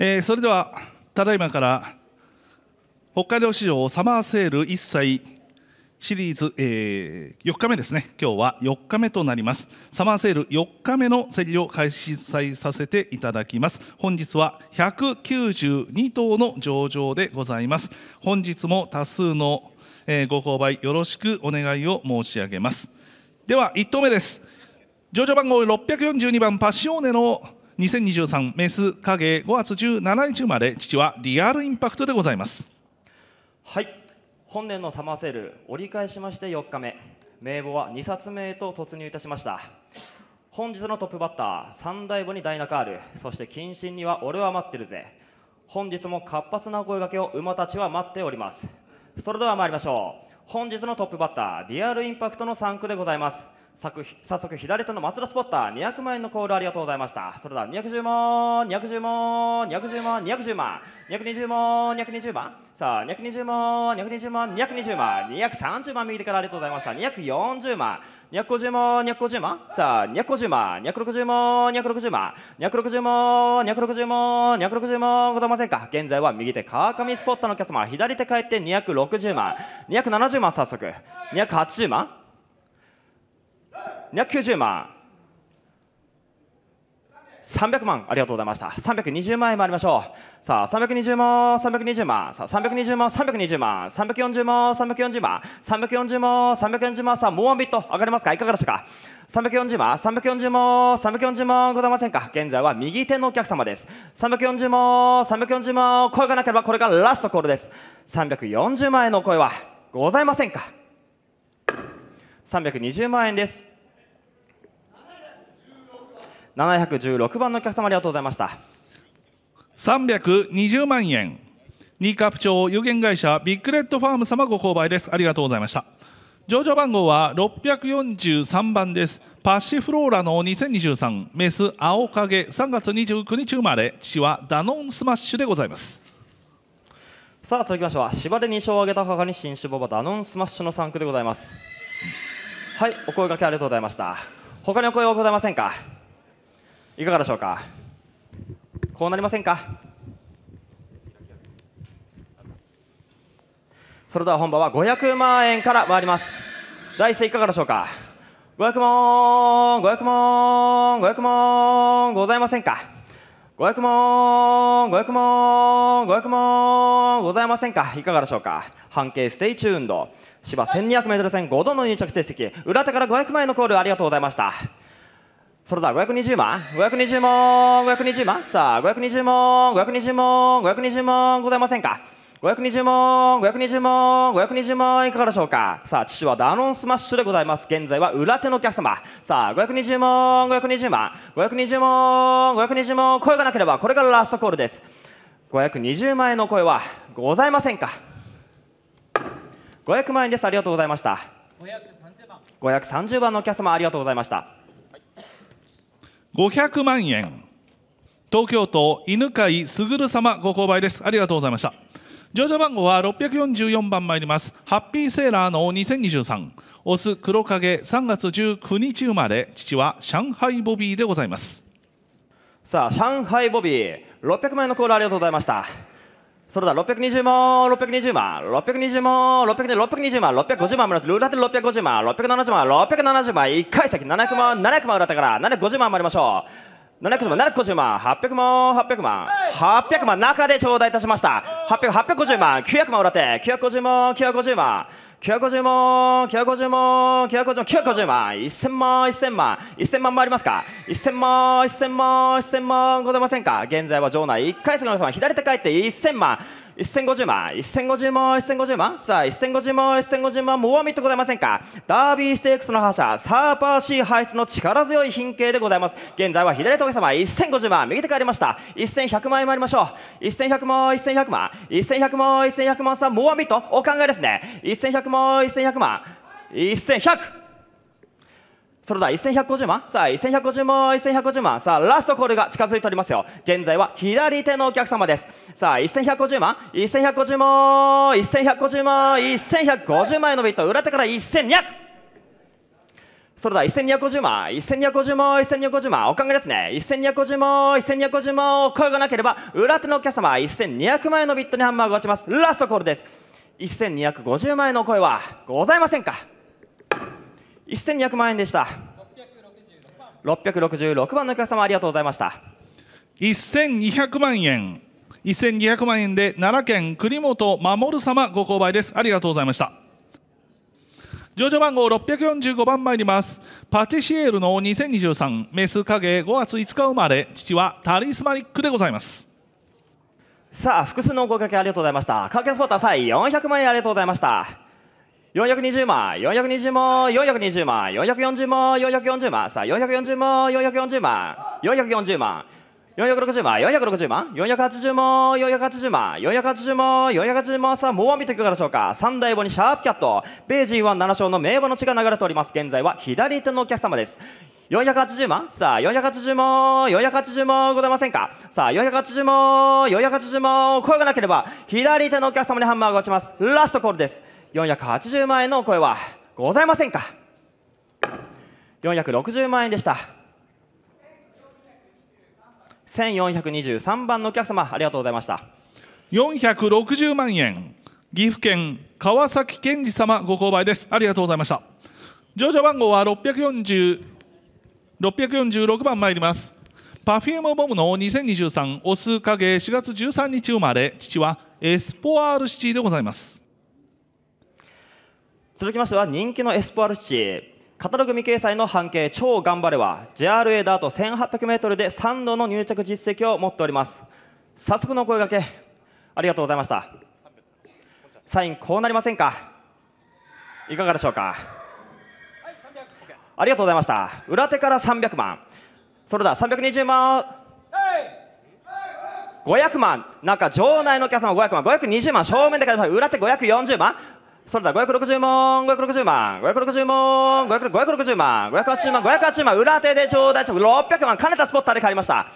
えー、それではただいまから北海道市場サマーセール一切シリーズ、えー、4日目ですね今日は4日目となりますサマーセール4日目の競りを開催させていただきます本日は192頭の上場でございます本日も多数の、えー、ご購買よろしくお願いを申し上げますでは1頭目です上場番号642番パシオーネの2023メス影5月17日まで父はリアルインパクトでございますはい本年のサマーセール折り返しまして4日目名簿は2冊目へと突入いたしました本日のトップバッター三大母にダイナカールそして謹慎には俺は待ってるぜ本日も活発な声がけを馬たちは待っておりますそれでは参りましょう本日のトップバッターリアルインパクトの3区でございます早速左手の松田スポッター200万円のコールありがとうございましたそれでは210万210万210万210万220万220万さあ220万220万220万230万右手からありがとうございました240万250万250万さあ250万260万260万260万260万260万ございませんか現在は右手川上スポッターのお客様左手帰って260万270万早速280万290万300万ありがとうございました320万円いりましょうさあ320万320万さあ320万320万340万340万340万340万さあもうワンビット上がりますかいかがでしたか340万、340万、340万ございませんか現在は右手のお客様です。340万、340万、声がなければこれがラストコールです。340万円の声はございませんか320万円です。716番のお客様ありがとうございました320万円ニーカプ町有限会社ビッグレッドファーム様ご購買ですありがとうございました上場番号は643番ですパッシフローラの2023メス青影3月29日生まれ父はダノンスマッシュでございますさあ続きましては芝で2勝を挙げた母に新種ボバダノンスマッシュの3区でございますはいお声掛けありがとうございました他にお声はございませんかいかがでしょうかこうなりませんかそれでは本番は500万円から回ります第一声いかがでしょうか500問500問500問ございませんか500問500問500問ございませんかいかがでしょうか半径ステイチューンド芝1 2 0 0ル線5度の入着成績裏手から500万円のコールありがとうございましたそれでは520万520万520万さあ520万520万520万ございませんか520万520万520万いかがでしょうかさあ父はダノンスマッシュでございます現在は裏手のお客様さあ520万520万520万520万声がなければこれがラストコールです520万円の声はございませんか500万円ですありがとうございました530番530番のお客様ありがとうございました500万円東京都犬飼卓様ご購買ですありがとうございました乗車番号は644番参りますハッピーセーラーの2023オス黒影3月19日生まれ父は上海ボビーでございますさあ上海ボビー600万円のコールありがとうございましたそれ620万620万、620万、620万、620万、650万、村ルーラー650万、670万、670万、1回先700万、700万売れたから750万もありましょう。750万、750万、800万、800万、800万中で頂戴いたしました。800、850万、900万売裏て、950万、950万。950万、950万、950万、950万、1000万、1000万、1000万もありますか ?1000 万、1000万、1000万ございませんか現在は場内1回戦の皆様、左手帰って1000万。1050万、1050万、1050万、さあ、1050万、1050万、もう見てございませんか。ダービーステークスの覇者、サーパーシーハイの力強い品形でございます。現在は左棘様、1050万、右手帰りました。1100万円参りましょう。1100万、1100万、1100万、1100万、さあ、もう見とお考えですね。1100万、1100万、1100! それで1150万さあ1150万1150万さあラストコールが近づいておりますよ現在は左手のお客様ですさあ1150万1150万1150万1150万のビット裏手から1200それで1250万1250万1250万お考えですね1250万1250万お声がなければ裏手のお客様1200万円のビットにハンマーが落ちますラストコールです1250万円の声はございませんか1200万円でした666番のお客様ありがとうございました1200万円1200万円で奈良県栗本守様ご購買ですありがとうございました上場番号645番参りますパティシエールの2023メス影5月5日生まれ父はタリスマニックでございますさあ複数のご掛けありがとうございました掛けスポーター、さ400万円ありがとうございました420枚、420万、4 2四枚、440四440万、さあ、440四440百440四460万、4百八十万、8 0八480百480四百八十万、さあ、もう見ていかがでしょうか。三代後にシャープキャット、ページ1、7章の名簿の血が流れております。現在は左手のお客様です。480万さあ、480万、480万ございませんかさあ、480万、480万、声がなければ、左手のお客様にハンマーが落ちます。ラストコールです。480万円のお声はございませんか460万円でした1423番のお客様ありがとうございました460万円岐阜県川崎健二様ご購買ですありがとうございました上車番号は640 646番参りますパフュームボムの2023オス影4月13日生まれ父はエスポアールシティでございます続きましては人気のエスポアルチカタログ未掲載の半径超頑張れは JRA ダート 1800m で3度の入着実績を持っております早速の声掛けありがとうございましたサインこうなりませんかいかがでしょうか、はい、ありがとうございました裏手から300万それでは320万500万中場内のお客様500万520万正面で買いました裏手540万それでは560万560万560万560万580万580万裏手でちょうだい600万兼ねたスポッターで帰りました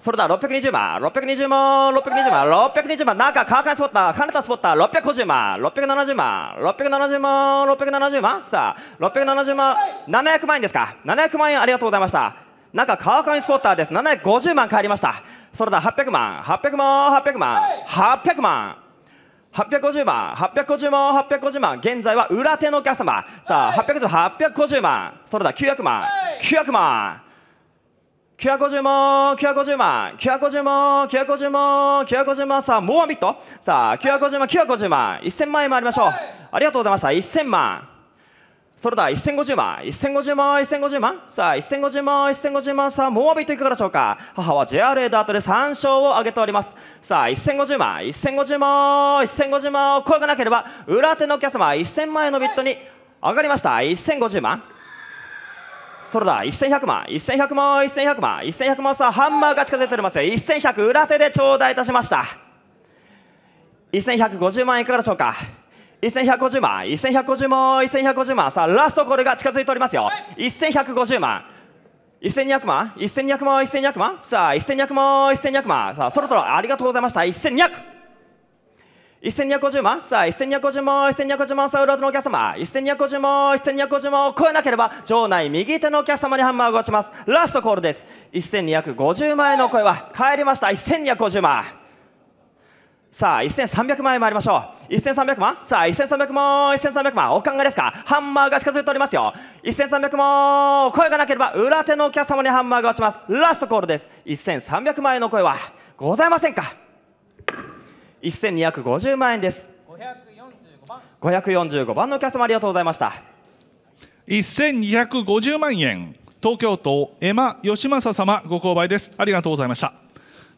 それでは620万620万620万620万中川上スポッター金田スポッター650万670万670万670万さあ670万700万円ですか700万円ありがとうございました中川上スポッターです750万帰りましたそれでは800万800万800万800万850万、850万、850万、現在は裏手のお客様、さあ、850万、850万、それだ、900万、900万、950万、950万、950万、950万、950万、さあ、もうワンビット、さあ、950万、950万、1000万円参りましょう、ありがとうございました、1000万。それで1050万、1050万、1050万、さあ1050万、1050万、さあモアビットいかがでしょうか母は JRA ダートで3勝を挙げております。さあ1050万、1050万、1050万声がなければ、裏手のお客様1000万円のビットに上がりました。1050万。それだ、1100万、1100万、1100万、1100万、さあハンマーが近づいております。1100裏手で頂戴いたしました。1150万いかがでしょうか1150万1150万1150万さあラストこれが近づいておりますよ、1150万1200万1200万1200万さあ1200万1200万さあそろそろありがとうございました1200 1250万さあ1250万1250万さあ裏手のお客様1250万1250万を超えなければ場内右手のお客様にハンマーを落ちますラストコールです1250万円の声は帰りました1250万さあ1300万円参りましょう1300万さあ1300万1300万お考えですかハンマーが近づいておりますよ1300万声がなければ裏手のお客様にハンマーが落ちますラストコールです1300万円の声はございませんか1250万円です545番545番のお客様ありがとうございました1250万円東京都江間義正様ご購買ですありがとうございました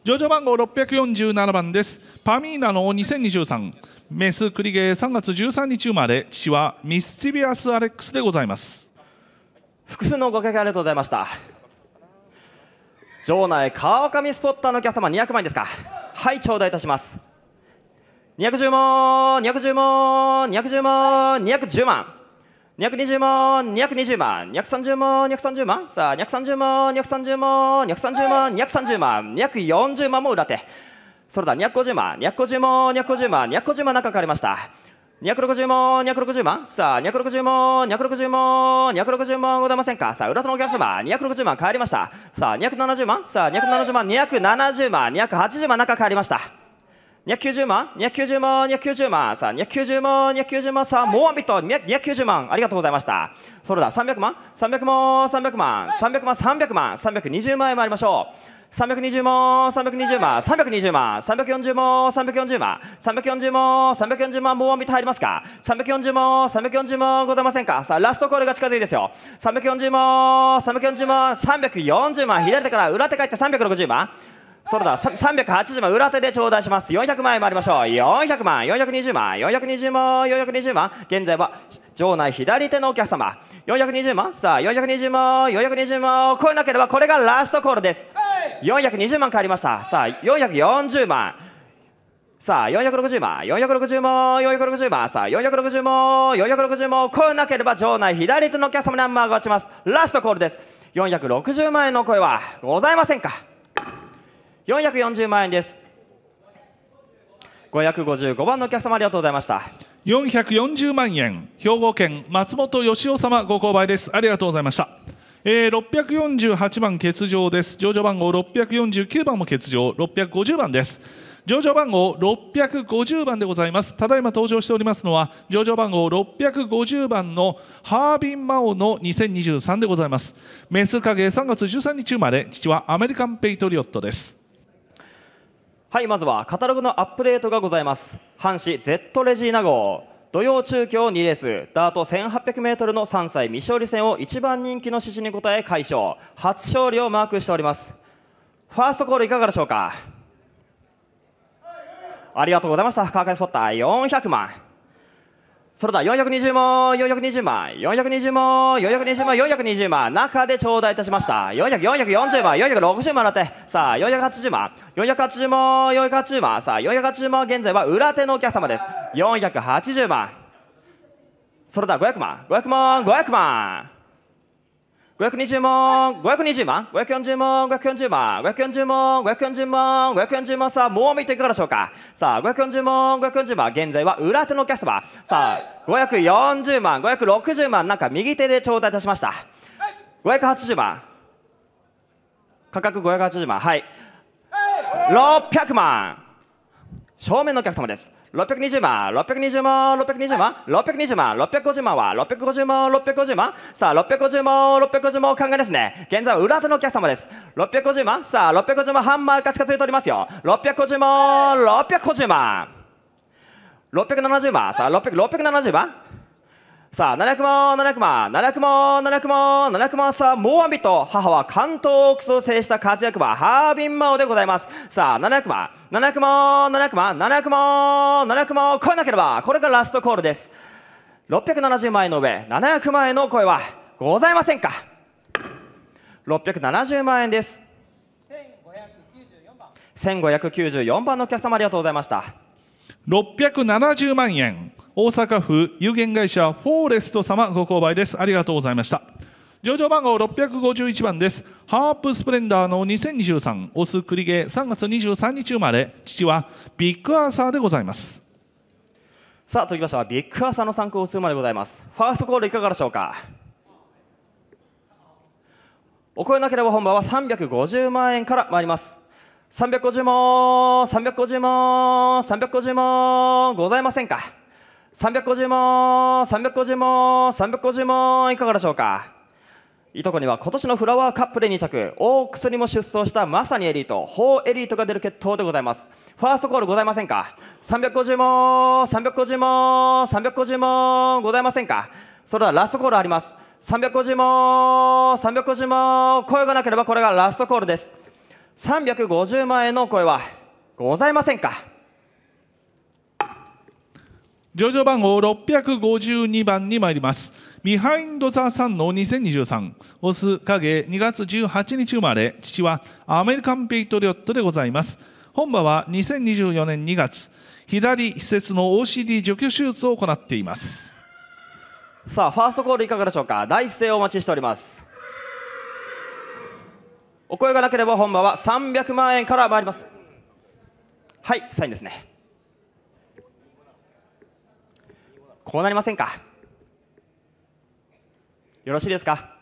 上場番号六百四十七番ですパミーナの2023メスクリゲー三月十三日生まれ父はミスチビアスアレックスでございます複数のご経ありがとうございました場内川上スポッターのお客様二百万円ですかはい頂戴いたします二百十万二百十万二百十万二百十万220万、220万、230万、230万、さあ、230万、230万、230万、230万、240万も裏手。それだ、250万、250万、250万、250万中かかりました。260万、260万、さあ、260万、260万、260万ございませんか。さあ、裏手のお客様、260万帰りました。さあ、270万、さあ、270万、270万、280万中かりました。290万 ?290 万 ?290 万さあ、290万 ?290 万さあ、もうビット !290 万ありがとうございました。それだ、300万 ?300 万 ?300 万 ?300 万 ?300 万 ?320 万円参りましょう。320万、320万、320万、340万、340万、340万、340万、もうワンビット入りますか ?340 万、340万、ございませんかさあ、ラストコールが近づいてですよ。340万、340万、340万、左手から裏手返って360万。それでは380万裏手で頂戴します400万円参りましょう400万420万420万420万現在は場内左手のお客様420万さあ420万420万超えなければこれがラストコールです420万帰りましたさあ440万さあ460万460万460万さあ460万460万超えなければ場内左手のお客様にナンバーが落ちますラストコールです460万円の声はございませんか440万円です555番のお客様ありがとうございました440万円兵庫県松本義雄様ご購買ですありがとうございましたえー、648番欠場です上場番号649番も欠場650番です上場番号650番でございますただいま登場しておりますのは上場番号650番のハービン・マオの2023でございますメス影3月13日生まれ父はアメリカン・ペイトリオットですはいまずはカタログのアップデートがございます阪神 Z レジーナ号土曜中京2レースダート 1800m の3歳未勝利戦を一番人気の指示に応え快勝初勝利をマークしておりますファーストコールいかがでしょうかありがとうございました川上スポッター400万それでは420万、420万、420万、420万、420万、中で頂戴いたしました。400、440万、460万なって、さあ、480万、480万、480万、さあ、480万、現在は裏手のお客様です。480万。それでは500万、500万、500万。520問、520万、540問、540万、540問、540問、540問、さあ、もう見ていかがでしょうか。さあ、540問、540万、現在は裏手のお客様。さあ、540万、560万、なんか右手で頂戴いたしました。580万。価格580万、はい。600万。正面のお客様です。620万、620万、620万、620万、650万は、650万、650万、さあ、650万、650万を考えですね。現在裏手のお客様です。650万、さあ、650万、ハンマーが近づいておりますよ。650万、650万。670万、さあ、670万。さあ、七万、七万、七万、七百万、さん、猛アンビット、母は関東オを制した活躍馬、ハービンマオでございます。さあ、七万、七万、七百万、七百万、超えなければ、これがラストコールです。670円の上、700万円の声はございませんか ?670 万円です。1594番。1594番のお客様ありがとうございました。670万円。大阪府有限会社フォーレスト様ご購買ですありがとうございました上場番号651番ですハープスプレンダーの2023オスクリゲ3月23日生まれ父はビッグアーサーでございますさあ、続きましてはビッグアーサーの参考数までございます。ファーストコールいかがでしょうか。お声なければ本番は350万円から参ります。350問、350問、350万ございませんか。350問350問350問いかがでしょうかいとこには今年のフラワーカップで2着オークスにも出走したまさにエリートう、エリートが出る決闘でございますファーストコールございませんか350問350問350問ございませんかそれではラストコールあります350問350問声がなければこれがラストコールです350万円の声はございませんか上場番号652番に参ります。ビハインド・ザ・サンの2023、オス影2月18日生まれ、父はアメリカン・ペイトリオットでございます。本場は2024年2月、左施設の OCD 除去手術を行っています。さあ、ファーストコールいかがでしょうか。第一声をお待ちしております。お声がなければ本場は300万円から参ります。はい、サインですね。こうなりませんかよろしいですか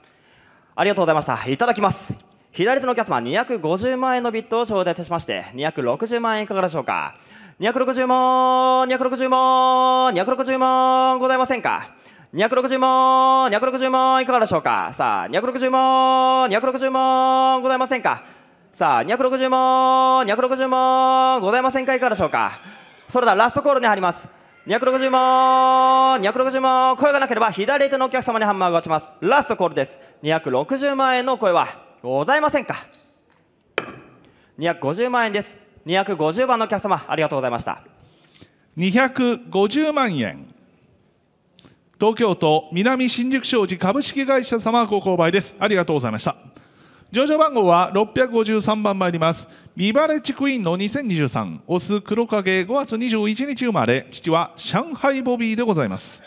ありがとうございましたいただきます左手のお客様250万円のビットを頂戴いたしまして260万円いかがでしょうか260万260万260万ございませんか260万260万いかがでしょうかさあ260万260万ございませんかさあ260万260万ございませんかいかがでしょうかそれではラストコールに入ります260万260万声がなければ左手のお客様にハンマーが落ちますラストコールです260万円の声はございませんか250万円です250番のお客様ありがとうございました250万円東京都南新宿商事株式会社様ご購買ですありがとうございました上場番号は653番参りますビバレッジクイーンの2023オス黒影5月21日生まれ父は上海ボビーでございます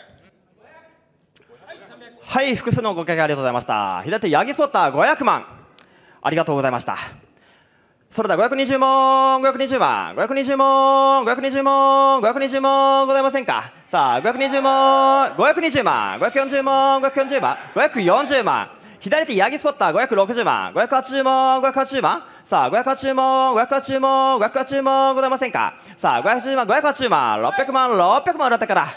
はい複数のご回答ありがとうございました左手八木ソタ500万ありがとうございましたそれでは520問520番520問520問520問ございませんかさあ520問520万540問540万540万左手八木スポッター560万580万580万さあ、580万、580万、580万ございませんかさあ、580万、580万、600万、600万だったから。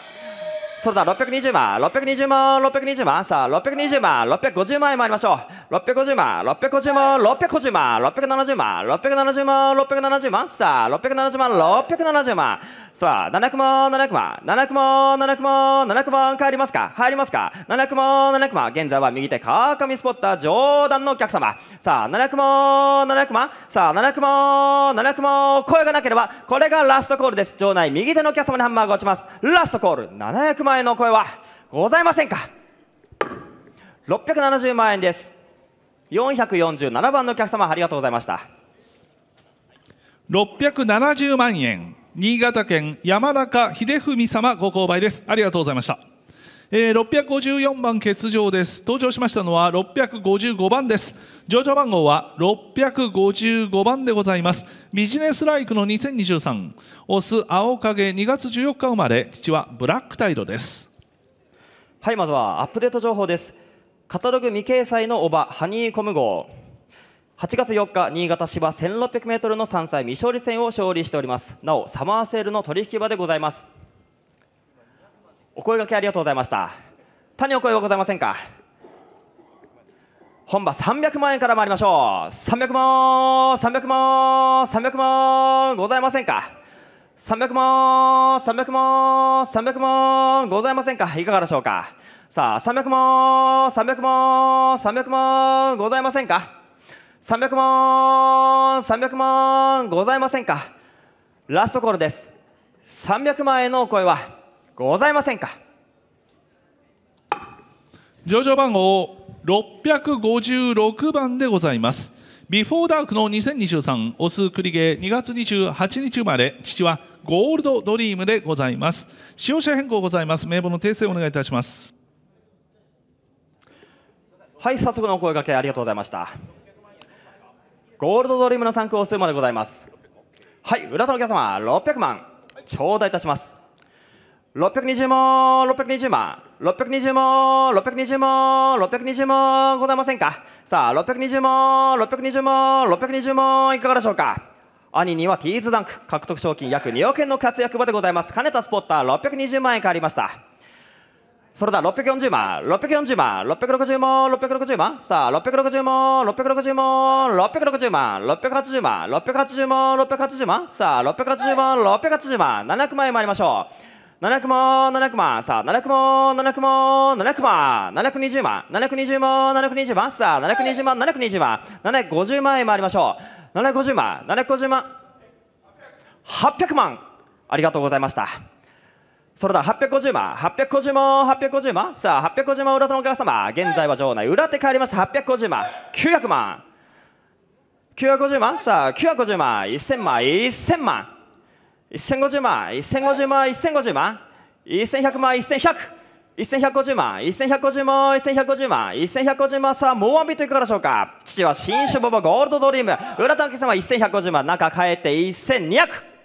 そうだ、620万、620万、620万、さあ、620万、650万円参りましょう。650万、650万、650万、670万、670万、670万、さあ、670万、670万。さあ、7熊、7熊、7熊、7熊、7熊、帰りますか入りますか ?7 熊、7熊、現在は右手、川上スポッター、上段のお客様。さあ、7熊、7熊、さあ、7熊、7熊、声がなければ、これがラストコールです。場内、右手のお客様にハンマーが落ちます。ラストコール、700万円の声は、ございませんか ?670 万円です。447番のお客様、ありがとうございました。670万円。新潟県山中秀文様ご購買ですありがとうございました、えー、654番欠場です登場しましたのは655番です上場番号は655番でございますビジネスライクの2023オス青影2月14日生まれ父はブラックタイドですはいまずはアップデート情報ですカタログ未掲載のおばハニーコム号8月4日、新潟芝1600メートルの山菜未勝利戦を勝利しております。なお、サマーセールの取引場でございます。お声掛けありがとうございました。他にお声はございませんか本場300万円から参りましょう。300万、300万、300万、ございませんか300万、300万、300万、ございませんかいかがでしょうかさあ、300万、300万、300万、ございませんか300万300万ございませんかラストコールです300万円のお声はございませんか上場番号656番でございますビフォーダークの2023オスクリゲー2月28日生まれ父はゴールドドリームでございます使用者変更ございます名簿の訂正お願いいたしますはい早速のお声掛けありがとうございましたゴールドドリームの参考数までございますはい裏田のお客様600万頂戴いたします620も620万620も620も620もございませんかさあ620も620も620もいかがでしょうか兄にはティーズダンク獲得賞金約2億円の活躍場でございます金田スポッター620万円変わりましたそれだは640万、640万、660万、660万、さあ、660万、660万、660万、680万、680万、680万、さあ、680万、680万、700万円参りましょう。700万、700万、さあ、700万、700万、700万、720万、720万、720万、さあ、720万、720万、750万円参りましょう。750万、750万、800万、ありがとうございました。それでは850万850万850万さあ850万裏田のお客様現在は場内裏手帰りました850万900万950万さあ950万1000万1000万1050万1050万1050万1100万1100 1150万、1150万、1150万、1150万、さあ、もうワンビットいかがでしょうか父は新種ボボゴールドドリーム、浦田お家様1150万、中帰って1200。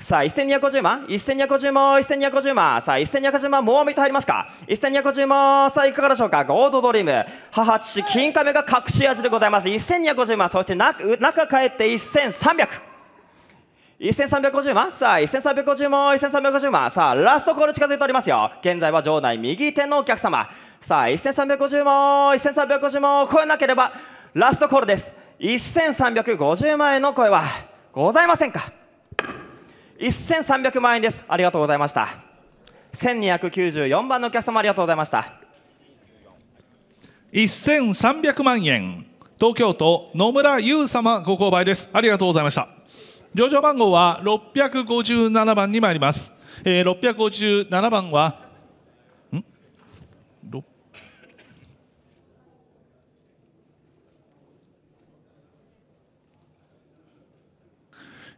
さあ、1250万 ?1250 万 ?1250 万さあ、1250万、もう見て入りますか ?1250 万、さあ、いかがでしょうかゴールドドリーム、母父、金亀が隠し味でございます。1250万、そして中、中帰って1300。1350万さあ、1350万、1350万。さあ、ラストコール近づいておりますよ。現在は場内右手のお客様。さあ、1350万、1350万を超えなければ、ラストコールです。1350万円の声はございませんか1300万円ですありがとうございました1294番のお客様ありがとうございました1300万円東京都野村優様ご購買ですありがとうございました上場番号は657番に参ります、えー、657番は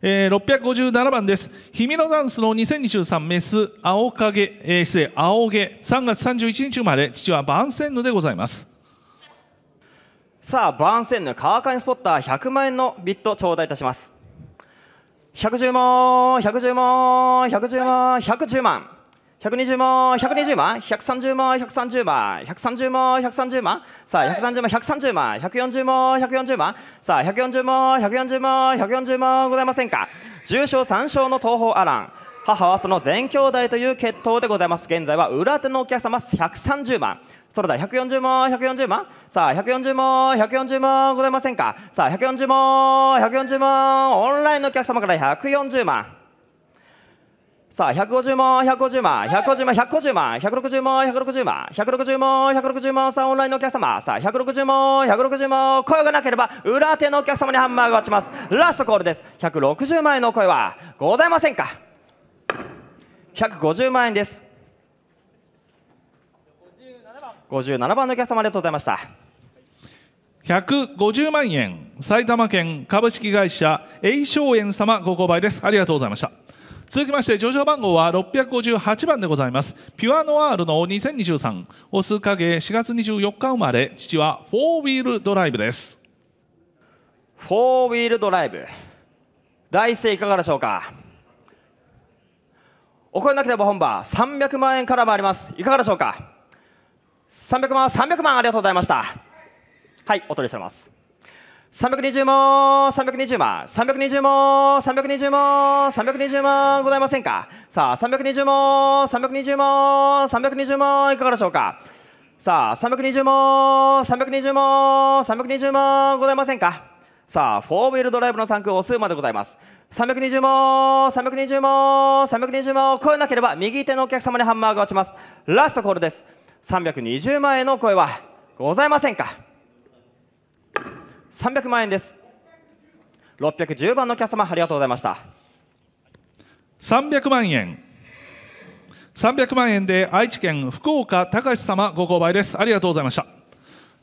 えー、657番です。姫のダンスの2023メス、青影、えー、失礼、青毛、3月31日生まれ、父はバンセンヌでございます。さあ、バンセンヌ川上スポッター100万円のビット頂戴いたします。110万、110万、110万、110万。120万、120万、130万、130万、130万、130万、さあ、130万、130万、140万、140万、さあ、140万、140万、140万ございませんか。重賞3勝の東方アラン。母はその全兄弟という血統でございます。現在は裏手のお客様130万。それだ、140万、140万。さあ、140万、140万ございませんか。さあ、140万、140万。オンラインのお客様から140万。さあ、百五十万、百五十万、百五十万、百五十万、百六十万、百六十万、百六十万、百六十万、さあ、オンラインのお客様、さあ、百六十万、百六十万、声がなければ、裏手のお客様にハンマーが落ちます。ラストコールです。百六十万円の声はございませんか百五十万円です。57番 ,57 番のお客様ありがとうございました。150万円、埼玉県株式会社栄翔園様ご購買です。ありがとうございました。続きまして上場番号は658番でございますピュアノワールの2023オス影4月24日生まれ父はフォーウィールドライブですフォーウィールドライブ第一声いかがでしょうかお声なければ本場300万円からもありますいかがでしょうか300万300万ありがとうございましたはいお取りしております320万、320万、320万、320万、320万ございませんかさあ、320万、320万、320万いかがでしょうかさあ、320万、320万、320万ございませんかさあ、フォーウィールドライブの3区、お数までございます。320万、320万、320万を超えなければ、右手のお客様にハンマーが落ちます。ラストコールです。320万円の声はございませんか300万円です610番のお客様ありがとうございました300万円300万円で愛知県福岡隆様ご購買ですありがとうございました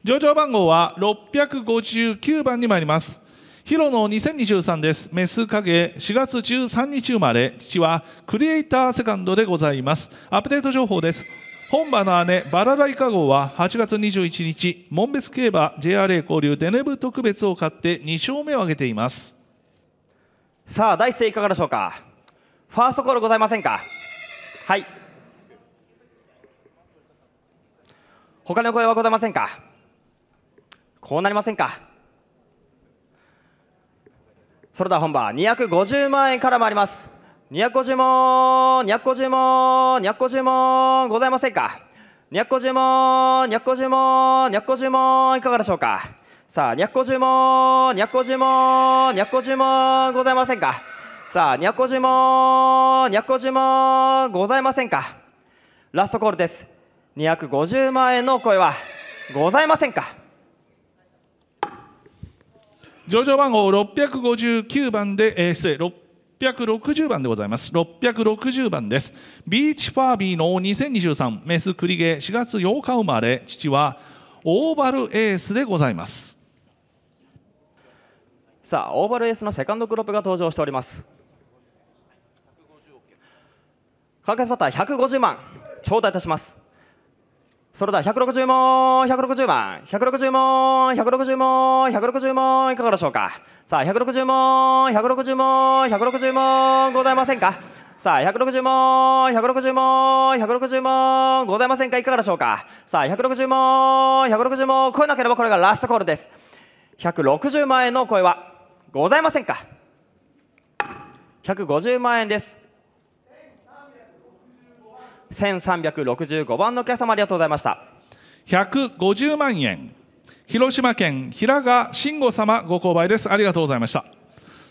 上場番号は659番に参りますヒロの2023です。メス影4月13日生まれ、父はクリエイターセカンドでございます。アップデート情報です。本場の姉バラライカ号は8月21日門別競馬 JRA 交流デネブ特別を勝って2勝目を挙げていますさあ第一声いかがでしょうかファーストコールございませんかはい他の声はございませんかこうなりませんかそれでは本番250万円から参ります250問、250問、250問ございませんか250問、250問、250問いかがでしょうかさあ、250問、250問、250問ございませんかさあ、250問、250問ございませんかラストコールです。250万円の声はございませんか上場番号659番で、えー、失礼、6 660番でございます660番ですビーチファービーの2023メスクリゲ4月8日生まれ父はオーバルエースでございますさあオーバルエースのセカンドクロップが登場しております価格バター150万頂戴いたしますそれでは160問、160問、160問、160問、160問、いかがでしょうか。さあ、160問、160問、160問、ございませんか。さあ、160問、160問、160問、ございませんかいかがでしょうか。さあ、160問、160問、声なければこれがラストコールです。160万円の声はございませんか。150万円です。1365番のお客様ありがとうございました150万円広島県平賀慎吾様ご購買ですありがとうございました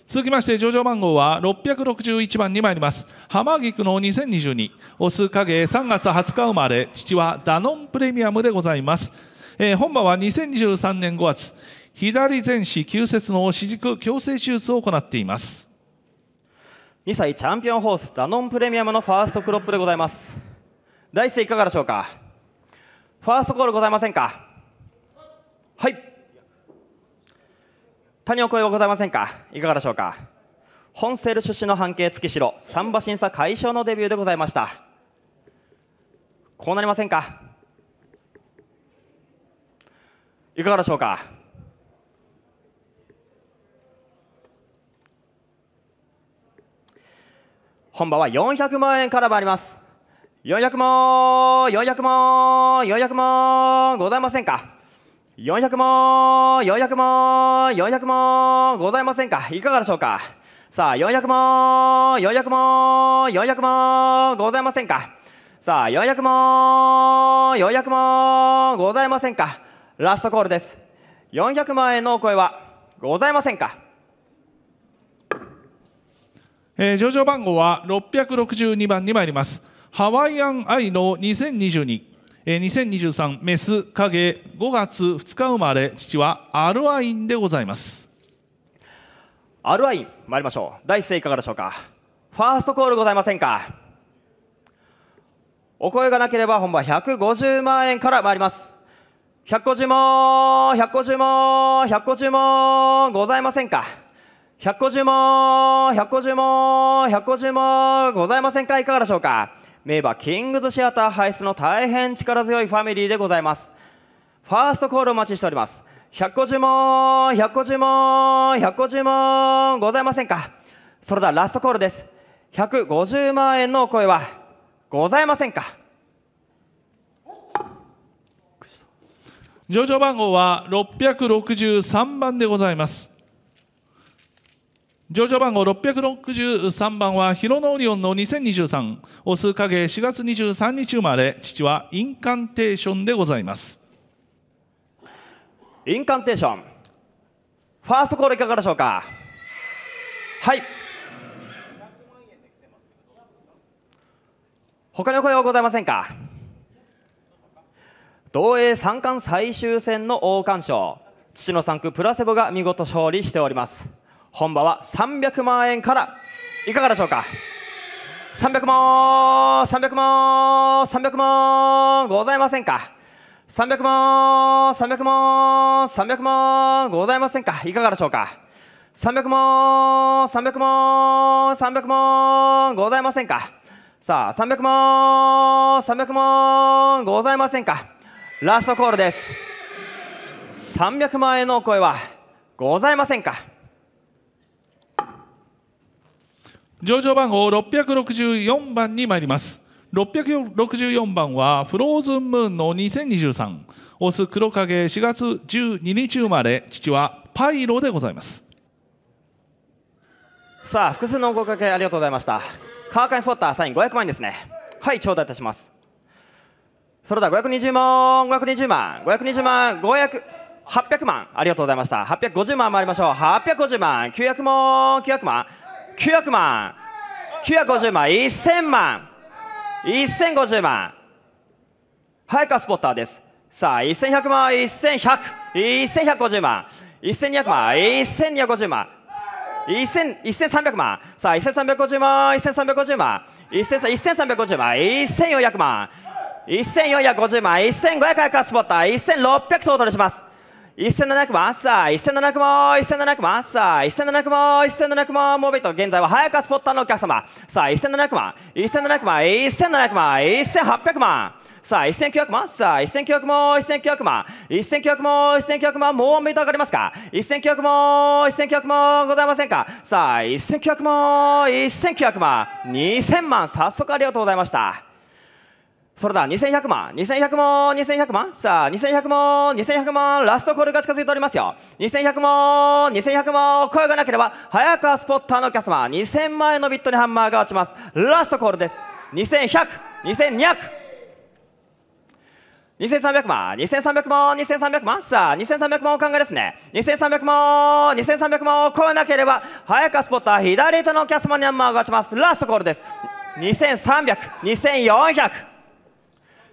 続きまして上場番号は661番に参ります浜菊の2022オス影3月20日生まれ父はダノンプレミアムでございます、えー、本場は2023年5月左前肢急節の四軸矯正手術を行っています2歳チャンピオンホースダノンプレミアムのファーストクロップでございます第一いかがでしょうかファーストコールございませんかはい谷お声はございませんかいかがでしょうか本セール出身の半径月城三馬審査解消のデビューでございましたこうなりませんかいかがでしょうか本場は400万円からもあります400も400も400もございませんか400も400も400もございませんかいかがでしょうかさあ400も400も400もございませんかさあ400も400もございませんかラストコールです400万円のお声はございませんかえー、上場番号は662番に参ります。ハワイアンアイの2022、え2023メス影5月2日生まれ父はアルアインでございますアルアイン参りましょう第一声いかがでしょうかファーストコールございませんかお声がなければ本番150万円から参ります150万150万150万ございませんか150万150万150万ございませんかいかがでしょうか名馬キングズシアター輩出の大変力強いファミリーでございますファーストコールお待ちしております150問150問150問ございませんかそれではラストコールです150万円のお声はございませんか上場番号は663番でございます上場番号663番はヒロノオリオンの2023オス影4月23日生まれ父はインカンテーションでございますインカンテーションファーストコールいかがでしょうかはい他にお声はございませんか同栄三冠最終戦の王冠賞父の3区プラセボが見事勝利しております本場は300万円からいかがでしょうか300万300万300万ございませんか300万300万300万ございませんかいかがでしょうか300万300万300万ございませんかさあ300万300万ございませんかラストコールです300万円のお声はございませんか上場番号664番に参ります664番はフローズンムーンの2023オス黒影4月12日生まれ父はパイロでございますさあ複数のご掛けありがとうございましたカーカイスポッターサイン500万円ですねはい頂戴いたしますそれでは520万520万520万500 800万ありがとうございました850万参りましょう850万900万900万900万950万1000万1050万はいカスポッターですさあ1100万1100 1150万1200万1250万1300万さあ1350万1350万1350万1400万1450万1500はいカスポッター1600トータルします1700もあっさ1700万、1700もあっさ1700万、1700もモビト、現在は早川スポッターのお客様さあ1700万1700万1700万1800万さあ1900万さあ1900万1900万1900万1900万もうメータ上がりますか1900万1900万ございませんかさあ1900万1900万2000万早速ありがとうございましたそれだ、2100万、2100万、2100万、さあ、2100万、2100万、ラストコールが近づいておりますよ。2100万、2100万、声がなければ、早川スポッターのキャスマー、2000万円のビットにハンマーが落ちます。ラストコールです。2100、2200、2300万、2300万、2300万、さあ、2300万お考えですね。2300万、2300万を超えなければ、早川スポッター、左手のキャスマーにハンマーが落ちます。ラストコールです。2300、2400、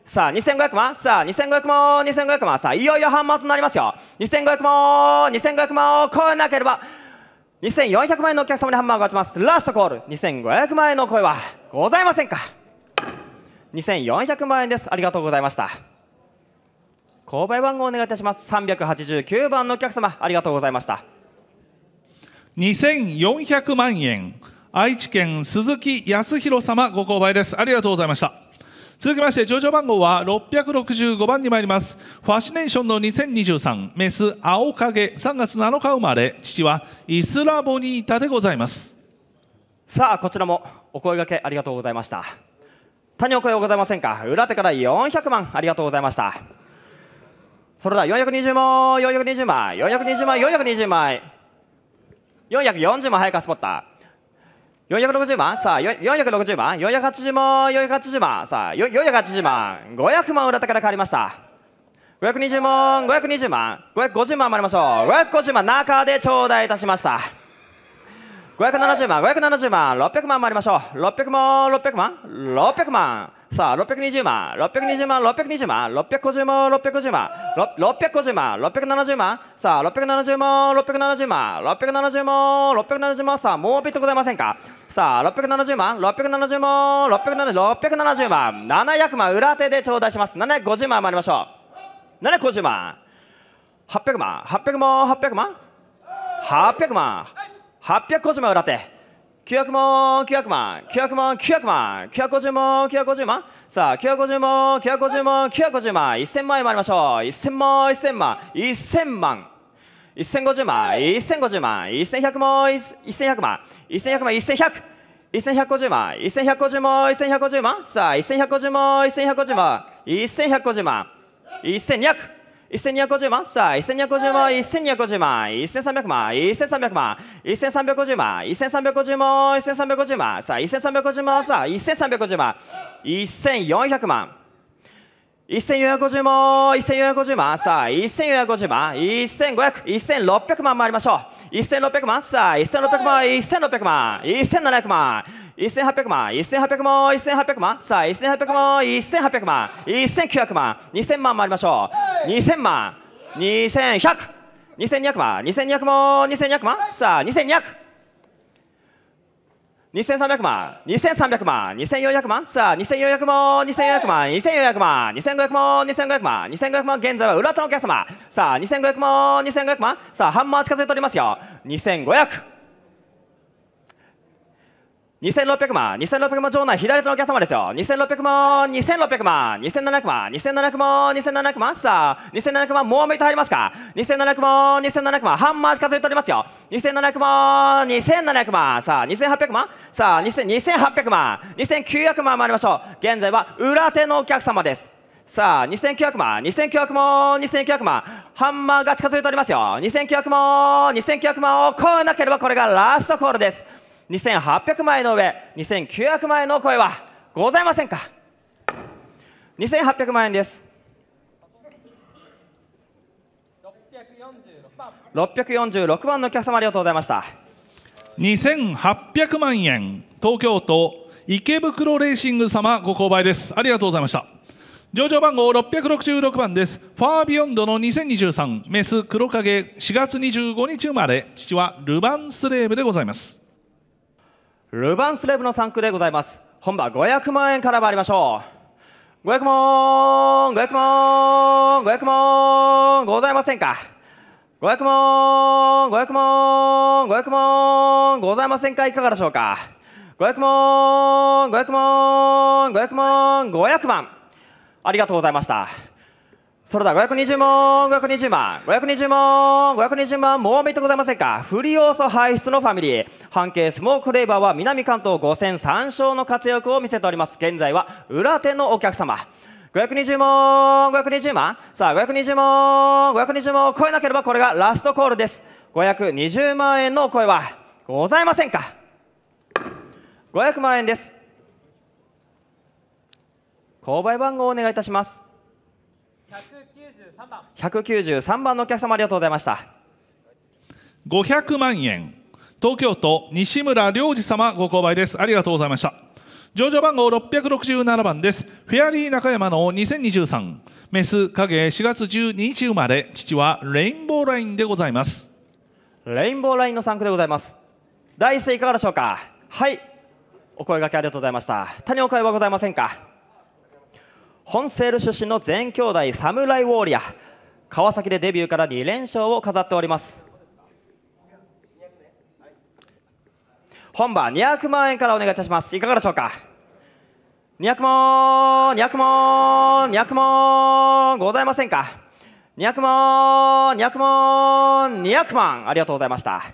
さあ、2500万、さあ、2500万、2500万、さあ、いよいよハンマーとなりますよ。2500万、2500万を超えなければ、2400万円のお客様にハンマーが落ちます。ラストコール、2500万円の声はございませんか ?2400 万円です。ありがとうございました。購買番号お願いいたします。389番のお客様、ありがとうございました。2400万円、愛知県鈴木康弘様ご購買です。ありがとうございました。続きまして上場番号は665番に参りますファシネーションの2023メス青影3月7日生まれ父はイスラボニータでございますさあこちらもお声掛けありがとうございました他にお声をございませんか裏手から400万ありがとうございましたそれでは420万420枚420枚420枚440枚早くスポッター460万さあ460万480万480万さあ480万500万裏手から変わりました520万520万550万参りましょう550万中で頂戴いたしました570万570万600万回りましょう600万600万600万さあ620万620万620万650万650万650万670万さあ670万670万670万670万さあもうビットございませんかさあ670万670万670万700万裏手で頂戴します750万回りましょう750万800万800万800万800万850万裏手900万900万900万900万950万950万さあ950万950万950万1000万円参りましょう1000万1000万1000万1050万1050万1100万1100万1100万1100 1150万、1150万、1150万、さあ、1150万、1150万、1150万、1200、1250万歳、1250枚、1250枚、1300枚、1300枚、1350万1350枚、1350万さあ、1350万さあ、1350万1400万。1450万、1450万、さあ、1450万、1500、1600万回りましょう。1600万、さあ、1600万、1600万、1700万、1800万、1800万、1800万、さあ、1800万、1800万、1900万、2000万りましょう。2000万21002200万2200万2200万さあ2200 2300万2300万2400万さあ2400万2400万2400万2500万2500万2500万現在は裏手のお客様さあ2500万2500万さあハンマー近づいておりますよ2500 2600万、2600万場内、左手のお客様ですよ。2600万、2600万、2700万、2700万、2700万、さあ、2700万、もうめいと入りますか。2700万、2700万、ハンマー近づいておりますよ。2700万、2700万、さあ、2800万、さあ、2800万、2900万参りましょう。現在は裏手のお客様です。さあ、2900万、2900万、2900万、ハンマーが近づいておりますよ。2900万、2900万を超えなければこれがラストコールです。2800枚の上2900万円の声はございませんか2800万円です646番のお客様ありがとうございました2800万円東京都池袋レーシング様ご購買ですありがとうございました上場番号666番ですファービヨンドの2023メス黒影4月25日生まれ父はルバンスレーブでございますルヴァンスレブの3区でございます本場500万円から参りましょう500万500万500万ございませんか500万500万500万ございませんかいかがでしょうか500万500万500万500万ありがとうございましたそれでは520万520万、520万520万、もうめでとうございませんか。フリー要素排出のファミリー。半径スモークレーバーは南関東5戦3勝の活躍を見せております。現在は裏手のお客様。520万520万。さあ、520万520問を超えなければこれがラストコールです。520万円のお声はございませんか ?500 万円です。購買番号をお願いいたします。193番のお客様ありがとうございました500万円東京都西村良二様ご購買ですありがとうございました上場番号667番ですフェアリー中山の2023メス影4月12日生まれ父はレインボーラインでございますレインボーラインの3区でございます第一声いかがでしょうかはいお声掛けありがとうございました他にお声はございませんか本セール出身の全兄弟サムライウォーリア川崎でデビューから2連勝を飾っております本番200万円からお願いいたしますいかがでしょうか200万200万200万ございませんか200万200万200万ありがとうございました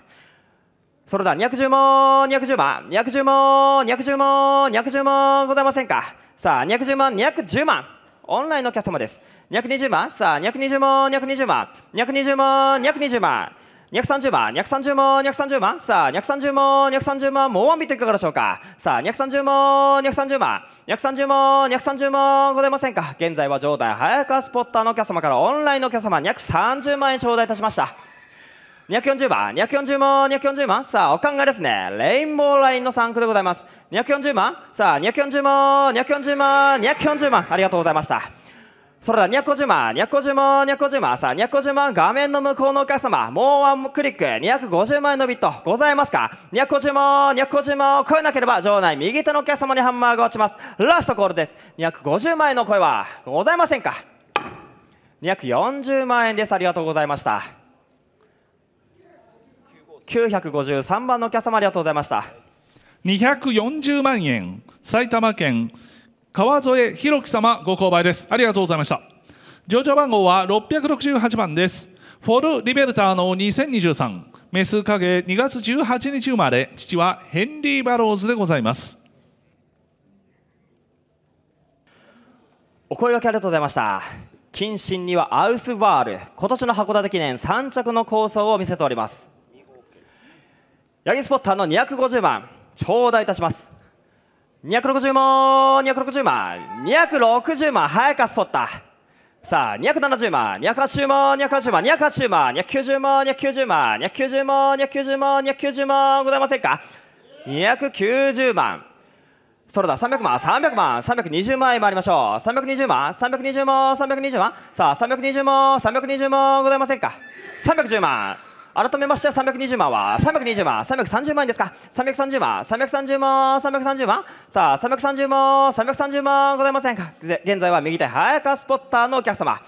それでは210万210万210万210万210万ございませんかさあ、210万、210万。オンラインのお客様です。220万、さあ、220万、220万、220万、220万。230万、230万、230万、さあ、230万、230万、もうワンビットいかがでしょうか。さあ、230万、230万、230万、230万、ございませんか。現在は上代早川スポッターのお客様からオンラインのお客様、230万円頂戴いたしました。240番、240も240万、さあ、お考えですね。レインボーラインの3区でございます。240万、さあ、240も240万、240万、ありがとうございました。それでは250万、250万、250万、さあ、250万、画面の向こうのお客様、もうワンクリック、250万円のビット、ございますか ?250 万、250万を超えなければ、場内右手のお客様にハンマーが落ちます。ラストコールです。250万円の声は、ございませんか ?240 万円です。ありがとうございました。953番のお客様ありがとうございました240万円埼玉県川添弘樹様ご購買ですありがとうございました上場番号は668番ですフォル・リベルターの2023メス影2月18日生まれ父はヘンリー・バローズでございますお声掛けありがとうございました近親にはアウスバール今年の函館記念3着の構想を見せておりますヤギスポッターの250番頂戴いたします260万260万260万早かスポッターさあ270万280万280万280万290万290万290万290万290万ございませんか290万それだ300万300万320万へ参りましょう320万320万320万さあ320万320万ございませんか310万改めまして320万は320万330万ですか330万330万330万さあ330万330万ございませんか現在は右手早川スポッターのお客様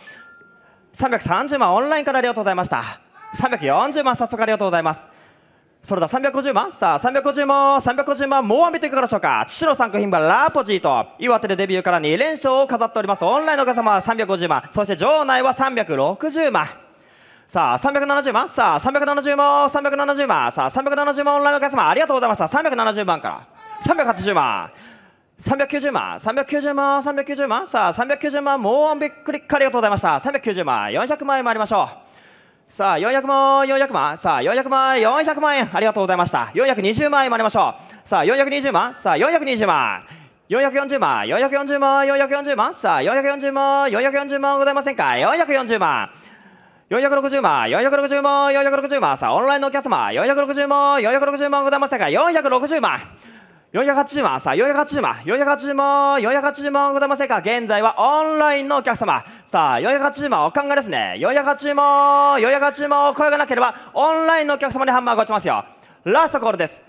330万オンラインからありがとうございました340万早速ありがとうございますそれでは350万さあ350万350万もう見ていかがでしょうか父の作品はラポジーと岩手でデビューから2連勝を飾っておりますオンラインのお客様は350万そして場内は360万さあ、370万さあ、370万、370万、さあ、370万オンラインお客様、ありがとうございました。370万から、380万、390万、390万、390万、さあ、390万、もうビびっくりありがとうございました。390万、400万円参りましょう。さあ、400万、400万、さあ、400万、400万円、ありがとうございました。420万円参りましょう。さあ、420万、さあ、420万。440万、440万、440万、さあ、440万、440万ございませんか ?440 万。460万、460万、460万、さあ、オンラインのお客様、460万、460万ございませんか ?460 万。480万、さあ、480万、480万、480万ございませんか現在はオンラインのお客様。さあ、480万お考えですね。480万、480万声がなければ、オンラインのお客様にハンマーが落ちますよ。ラストコールです。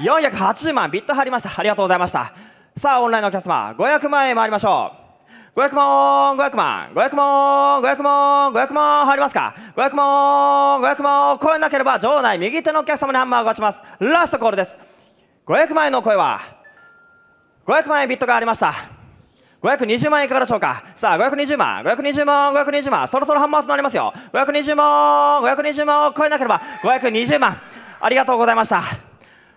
480万、ビット入りました。ありがとうございました。さあ、オンラインのお客様、500万円回りましょう。500万、500万500万、500万、500万、入りますか500万、500問超えなければ場内右手のお客様にハンマーを勝ちますラストコールです500万円の声は500万円ビットがありました520万円いかがでしょうかさあ、520万、520万、520万、そろそろハンマーとなりますよ。520万、520万を超えなければ、520万。ありがとうございました。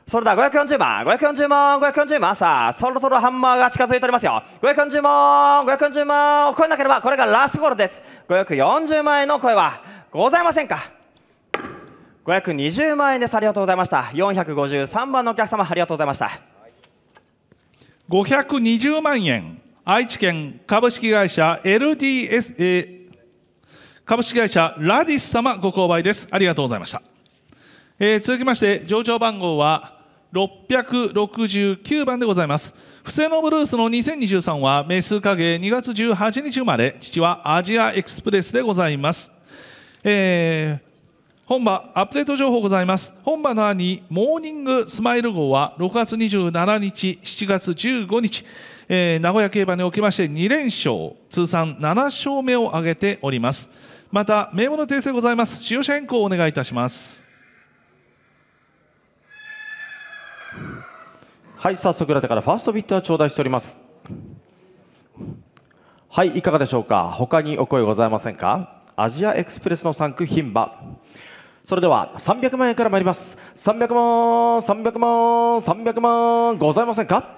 それでは540万、540万、540万、さあ、そろそろハンマーが近づいておりますよ。540万、540万を超えなければ、これがラストゴールです。540万円の声はございませんか520万円です。ありがとうございました。453番のお客様、ありがとうございました。520万円、愛知県株式会社 LDS、えー、株式会社ラディス様ご購買です。ありがとうございました。えー、続きまして、上場番号は669番でございます不正のブルースの2023はメス影2月18日生まれ父はアジアエクスプレスでございます、えー、本場アップデート情報ございます本場の兄モーニングスマイル号は6月27日7月15日、えー、名古屋競馬におきまして2連勝通算7勝目を挙げておりますまた名簿の訂正ございます使用者変更をお願いいたしますはい早速ラテからファーストビットは頂戴しておりますはいいかがでしょうか他にお声ございませんかアジアエクスプレスの3区牝馬それでは300万円から参ります300万300万300万ございませんか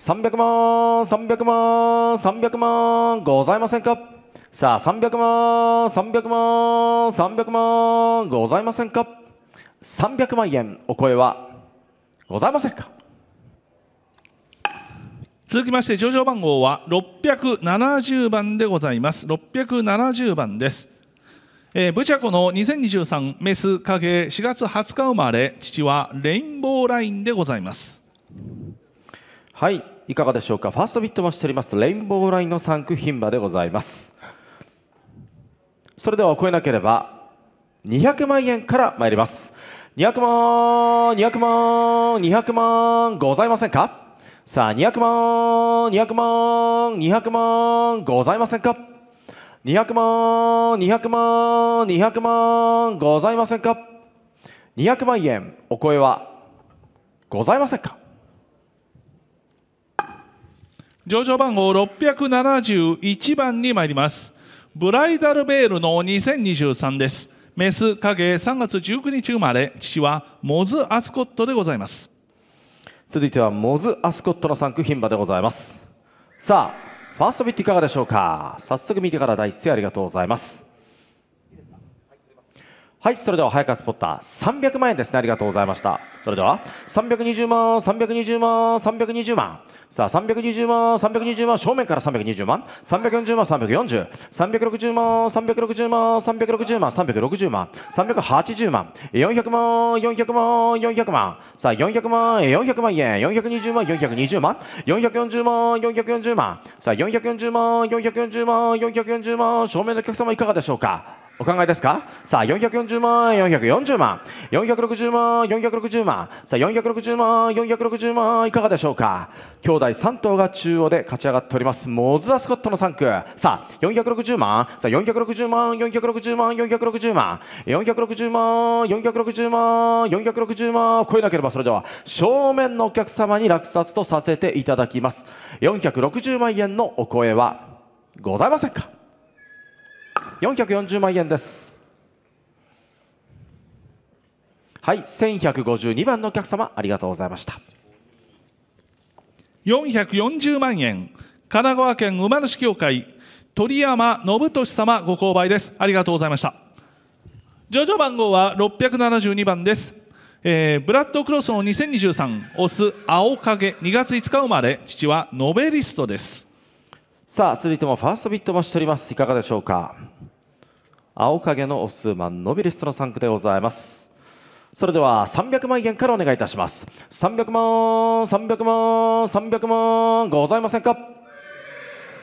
300万300万300万ございませんかさあ300万300万300万ございませんか300万円お声はございませんか続きまして上場番号は670番でございます670番です、えー、ブチャコの2023メス影4月20日生まれ父はレインボーラインでございますはいいかがでしょうかファーストビットもしておりますレインボーラインの3区牝馬でございますそれでは超えなければ200万円から参ります200万200万200万ございませんかさあ200万200万200万ございませんか200万200万200万ございませんか200万円お声はございませんか上場番号671番に参りますブライダルベールの2023ですメス影3月19日生まれ父はモズ・アスコットでございます続いてはモズ・アスコットの3区牝馬でございますさあファーストビットいかがでしょうか早速見てから第一声ありがとうございますはいそれでは早川スポッター300万円ですねありがとうございましたそれでは320万320万320万さあ320万320万正面から320万340万340360万360万360万360万380万400万400万400万さあ400万400万円420万420万440万440万さあ440万440万440万正面のお客様いかがでしょうかお考えですかさあ440万440万460万460万さあ460万460万いかがでしょうか兄弟3頭が中央で勝ち上がっておりますモズア・スコットの3区さあ460万さあ460万460万460万460万460万460万を超えなければそれでは正面のお客様に落札とさせていただきます460万円のお声はございませんか440万円ですはい1152番のお客様ありがとうございました440万円神奈川県馬主協会鳥山信俊様ご購買ですありがとうございました上場番号は672番ですえー、ブラッドクロスの2023オス青影2月5日生まれ父はノベリストですさあ続いてもファーストビットもしておりますいかがでしょうか青影のオスマンノビリストの3区でございますそれでは300万円からお願いいたします300万300万300万ございませんか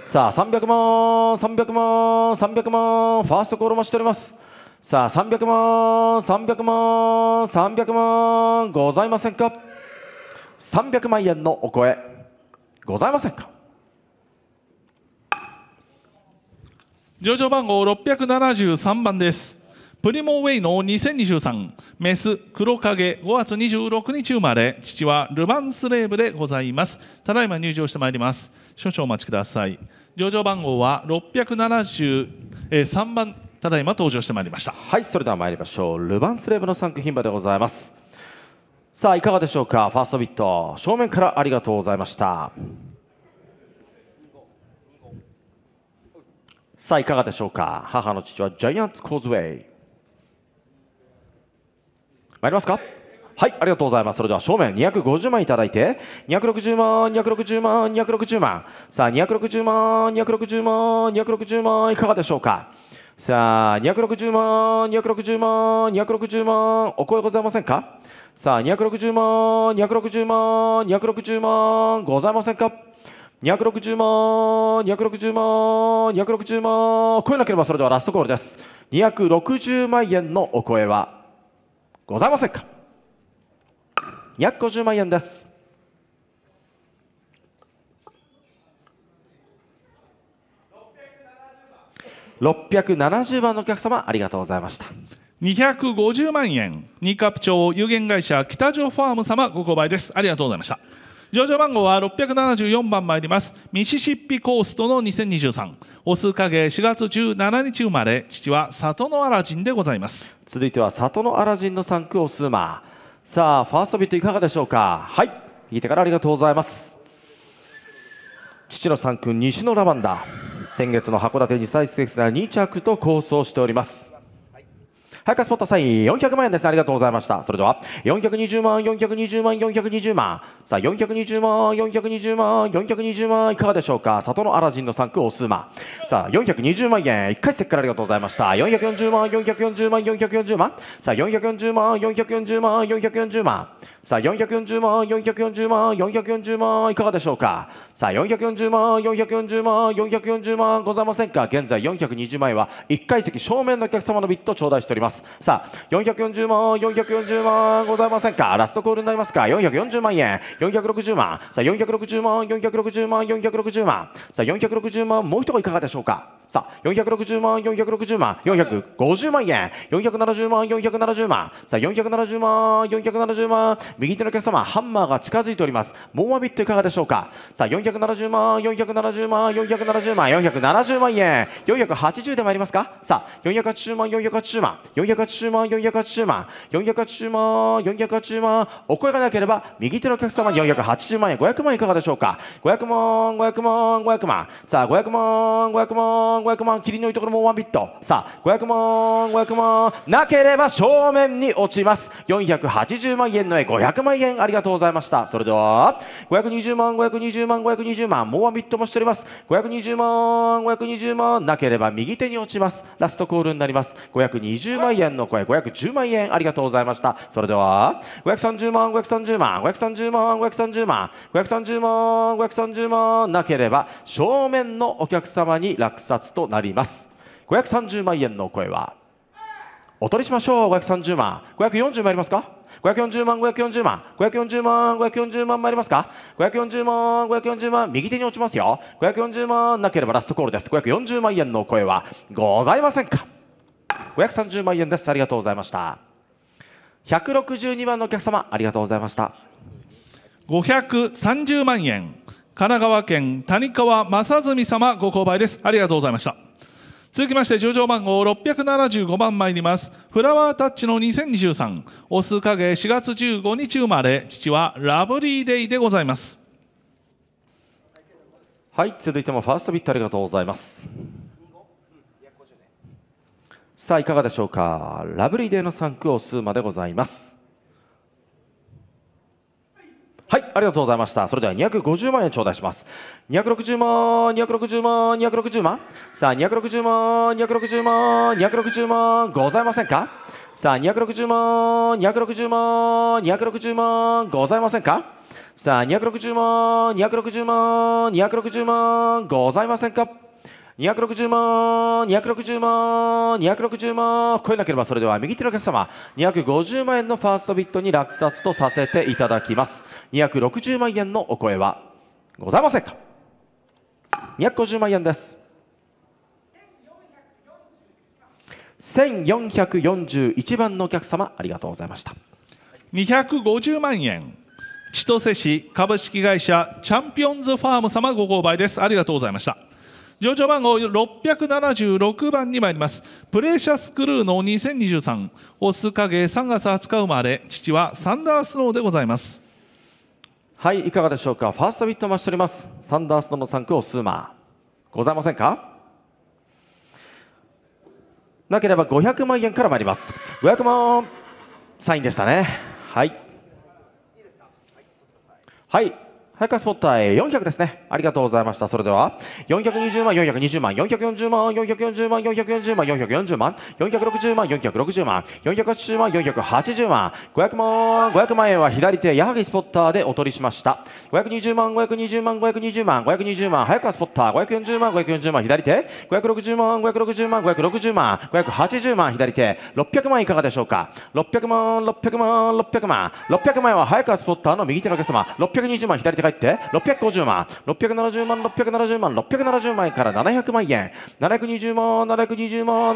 さあ300万300万300万ファーストコールもしておりますさあ300万300万300万ございませんか300万円のお声ございませんか上場番号六百七十三番ですプリモウェイの二千二十三メス黒影五月二十六日生まれ父はルバンスレーブでございますただいま入場してまいります少々お待ちください上場番号は六百七十三番ただいま登場してまいりましたはいそれでは参りましょうルバンスレーブの3区牝馬でございますさあいかがでしょうかファーストビット正面からありがとうございましたさあいかがでしょうか母の父はジャイアンツコーズウェイ参りますかはい、ありがとうございます。それでは正面250万いただいて、260万、260万、260万。さあ、260万、260万、260万、いかがでしょうかさあ、260万、260万、260万、お声ございませんかさあ、260万、260万、260万、ございませんか260万、260万、260万、声なければそれではラストコールです。260万円のお声はございませんか250万円です。670万のお客様ありがとうございました250万円ニーカプ町有限会社北条ファーム様ご購買ですありがとうございました上場番号は674番参りますミシシッピコーストの2023オス影4月17日生まれ父は里のアラジンでございます続いては里のアラジンの3区オス馬さあファーストビットいかがでしょうかはいいてからありがとうございます父の3区西のラバンダ先月の函館に歳ステーでは2着と構想しております早川スポットサイン400万円です。ありがとうございました。それでは、420万、420万、420万、さあ420万420万420万いかがでしょうか里のアラジンの3区オスーマさあ420万円1回せっからありがとうございました440万440万440万さあ440万440万440万さあ440万440万440万いかがでしょうかさあ440万440万440万ございませんか現在420万円は1階席正面のお客様のビット頂戴しておりますさあ440万440万ございませんかラストコールになりますか440万円460万さあ460万460万460万さあ460万もう一個いかがでしょうかさあ460万460万450万円470万470万さあ470万470万右手のお客様ハンマーが近づいておりますモーマビットいかがでしょうかさあ470万470万470万470万円480で参りますかさあ480万480万480万480万480万480万お声がなければ右手のお客様万、480万円、500万いかがでしょうか。500万、500万、500万。さあ、500万、500万、500万。りのいいところもワンビット。さあ、500万、500万。なければ正面に落ちます。480万円の絵、500万円。ありがとうございました。それでは、520万、520万、520万。もうワンビットもしております。520万、520万。なければ右手に落ちます。ラストコールになります。520万円の声、510万円。ありがとうございました。それでは、530万、530万、530万、万530万530万530万なければ正面のお客様に落札となります530万円の声はお取りしましょう530万540万ありますか540万540万540万540万参りますか540万540万右手に落ちますよ540万なければラストコールです540万円の声はございませんか530万円ですありがとうございました162番のお客様ありがとうございました530万円神奈川県谷川正純様ご購買ですありがとうございました続きまして十条番号675番参りますフラワータッチの2023オス影4月15日生まれ父はラブリーデイでございますはい続いてもファーストビットありがとうございますさあいかがでしょうかラブリーデイの3区オスまでございますはい、ありがとうございました。それでは250万円頂戴します。260万、260万、260万。さあ、260万、260万、260万、ございませんかさあ、260万、260万、260万、ございませんかさあ、260万、260万、260万、ございませんか260万、260万、260万、超えなければそれでは右手のお客様、250万円のファーストビットに落札とさせていただきます。260万円のお声はございませんか250万円です1441番のお客様ありがとうございました250万円千歳市株式会社チャンピオンズファーム様ご購買ですありがとうございました上場番号676番に参りますプレーシャスクルーの2023オス影3月20日生まれ父はサンダースノーでございますはいいかがでしょうかファーストビット増しておりますサンダースの3区をスーマーございませんかなければ500万円から参ります500万サインでしたねはいはい早川スポッター400ですね。ありがとうございました。それでは、420万、420万、440万、440万、440万、440万、460万、460万、480万、480万、500万、500万円は左手、矢作スポッターでお取りしました。520万、520万、520万、520万、早川スポッター、540万、540万、左手、560万、560万、560万、580万、左手、600万いかがでしょうか。600万、600万、600万、600万は早川スポッターの右手のお客様、620万、左手入って650万670万670万670万から700万円720万720万720万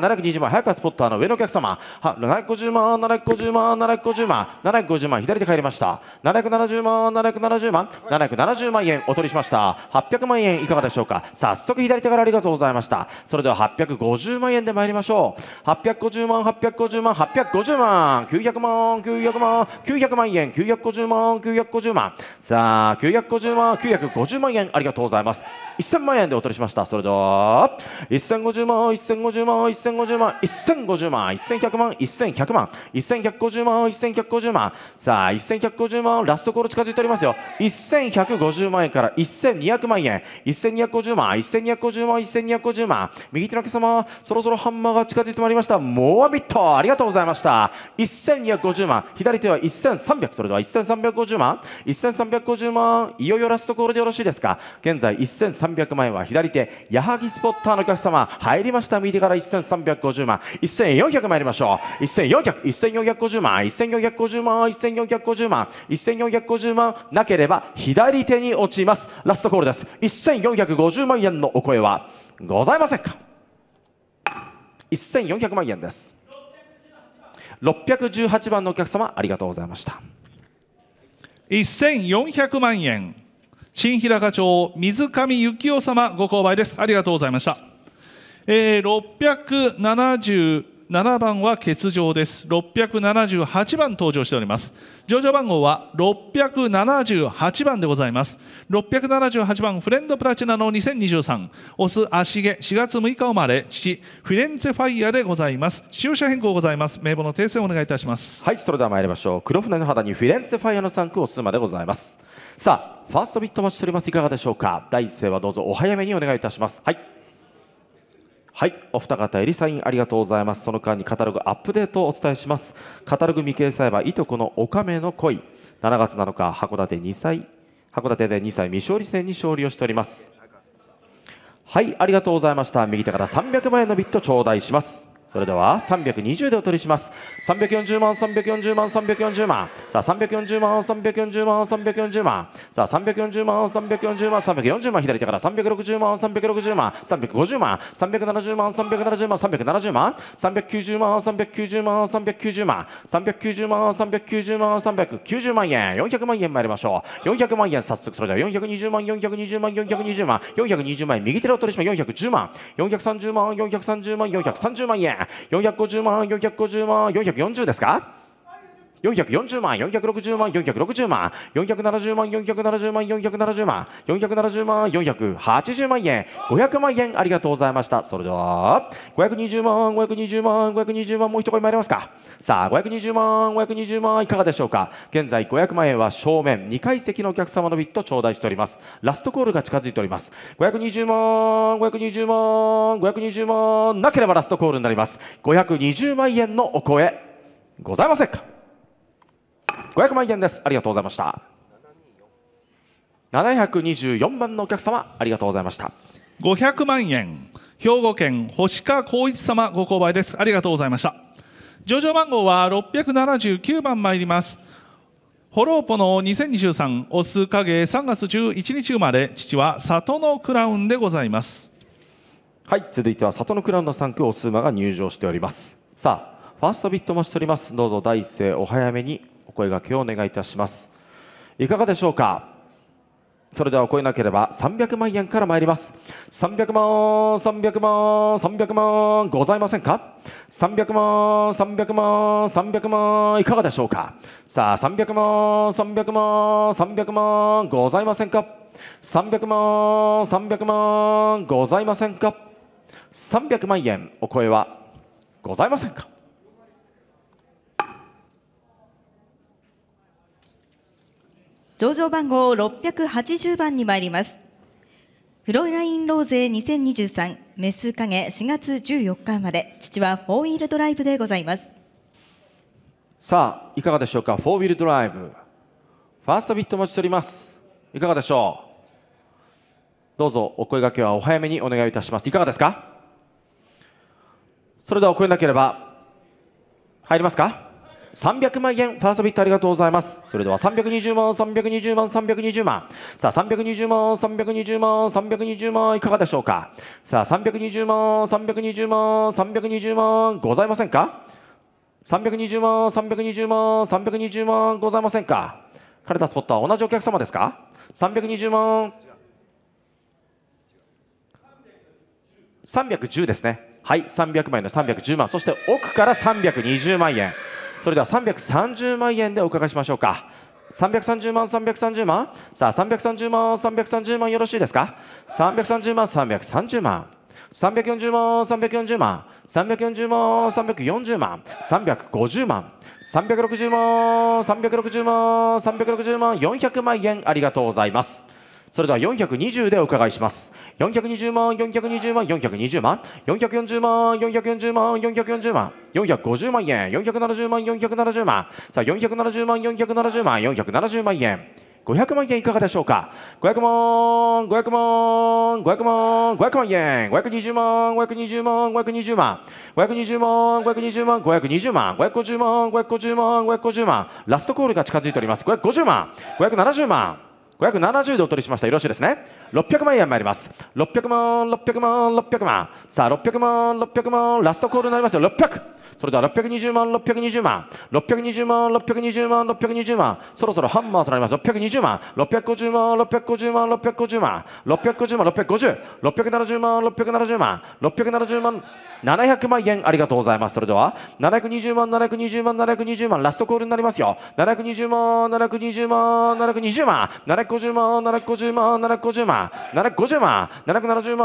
720万早川スポッターの上のお客様は750万750万750万750万左で帰りました770万770万770万円お取りしました800万円いかがでしょうか早速左手からありがとうございましたそれでは850万円で参りましょう850万850万850万900万900万900万円950万950万さあした950万950万円ありがとうございます1000万円でお取りしましたそれでは1050万1050万1050万1050万1100万1100万1150万1150万さあ1150万ラストコール近づいておりますよ1150万円から1200万円1250万1250万1250万右手のお客様そろそろハンマーが近づいてまいりましたモアビットありがとうございました1250万左手は1300それでは1350万1350万250万いよいよラストコールでよろしいですか現在1300万円は左手矢作スポッターのお客様入りました右手から1350万1400参りましょう14001450万1450万1450万1450万なければ左手に落ちますラストコールです1450万円のお声はございませんか1400万円です618番のお客様ありがとうございました1400万円新日高町水上幸雄様ご購買ですありがとうございました、えー、7番は欠場です678番登場しております上場番号は678番でございます678番フレンドプラチナの2023オス足毛4月6日生まれ父フィレンツェファイヤでございます使用者変更ございます名簿の訂正お願いいたしますはいそれでは参りましょう黒船の肌にフィレンツェファイヤの3区オすまでございますさあファーストビット待ちしておりますいかがでしょうか第一声はどうぞお早めにお願いいたしますはいはいお二方エリサインありがとうございますその間にカタログアップデートをお伝えしますカタログ未掲載はいとこのおかめの恋7月7日函館2歳函館で2歳未勝利戦に勝利をしておりますはいありがとうございました右手から300万円のビット頂戴しますそれでは320でお取りします340万340万340万さあ340万340万340万さあ340万340万340万左手から360万360万350万370万370万370万390万390万390万390万390万390万円400万円参りましょう400万円早速それでは420万420万420万420万円右手でお取りします410万430万430万430万円450万、450万、440ですか440万、460万、460万、470万、470万、470万、470万、480万円、500万円、ありがとうございました。それでは、520万、520万、520万、もう一声参りますか。さあ520万520万いかがでしょうか現在500万円は正面2階席のお客様のビット頂戴しておりますラストコールが近づいております520万520万520万なければラストコールになります520万円のお声ございませんか500万円ですありがとうございました724番のお客様ありがとうございました500万円兵庫県星川光一様ご購買ですありがとうございました上場番号は679番参りますホローポの2023オス影3月11日生まれ父は里のクラウンでございますはい続いては里のクラウンの3区オス馬が入場しておりますさあファーストビットもしておりますどうぞ第一声お早めにお声がけをお願いいたしますいかがでしょうかそれでは超えなければ300万円から参ります300万300万300万ございませんか300万300万300万いかがでしょうかさあ300万300万300万ございませんか300万300万ございませんか300万円お声はございませんか上場番号百八十番に参りますフロイラインローゼ2023メス影4月14日生まれ父はフォーウィールドライブでございますさあいかがでしょうかフォーウィールドライブファーストビット持ちおりますいかがでしょうどうぞお声掛けはお早めにお願いいたしますいかがですかそれではお声なければ入りますか300万円ファーストビットありがとうございますそれでは320万320万320万さあ320万320万320万いかがでしょうかさあ320万320万320万ございませんか320万320万320万ございませんか枯れたスポットは同じお客様ですか320万310ですねはい300万円の310万そして奥から320万円それでは330万円でお伺いしましょうか330万330万さあ330万330万よろしいですか330万330万340万340万340万340万350万360万360万360万400万円ありがとうございますそれでは420でお伺いします420万420万420万440万440万440万450万円470万470万さあ470万470万470万円500万円いかがでしょうか500万500万500万500万円520万520万520万520万520万520万550万550万550万ラストコールが近づいております550万570万570でお取りしましたよろしいですね600万円参ります600万600万600万さあ600万600万ラストコールになりますよ600それでは620万620万620万620万620万そろそろハンマーとなります620万650万650万650万650万650万、670万670万670万700万円ありがとうございますそれでは720万720万720万ラストコールになりますよ720万720万720万750万750万750万750万770万770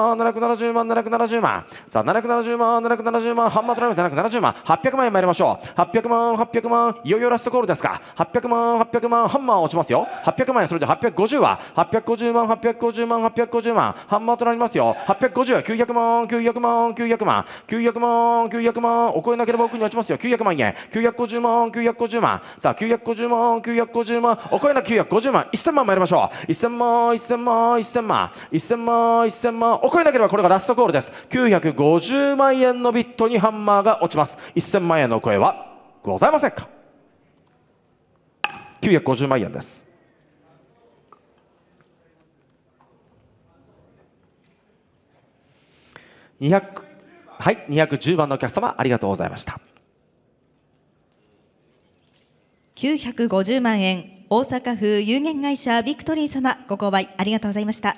万770万さあ770万770万ハンマートライブ770万800万円参りましょう800万800万いよいよラストコールですか800万800万ハンマー落ちますよ800万円それで850は850万850万850万ハンマーとなりますよ850 900万900万900万900万900万お超えなければ奥に落ちますよ900万円950万950万さあ950万950万お超えな950万1000万参りましょう1000万1000万1000万1000万1000万お超えなければこれがラストコールです950万円のビットにハンマーが落ちます1000万円のお声はございませんか950万円ですはい210番のお客様ありがとうございました950万円大阪府有限会社ビクトリー様ご購買ありがとうございました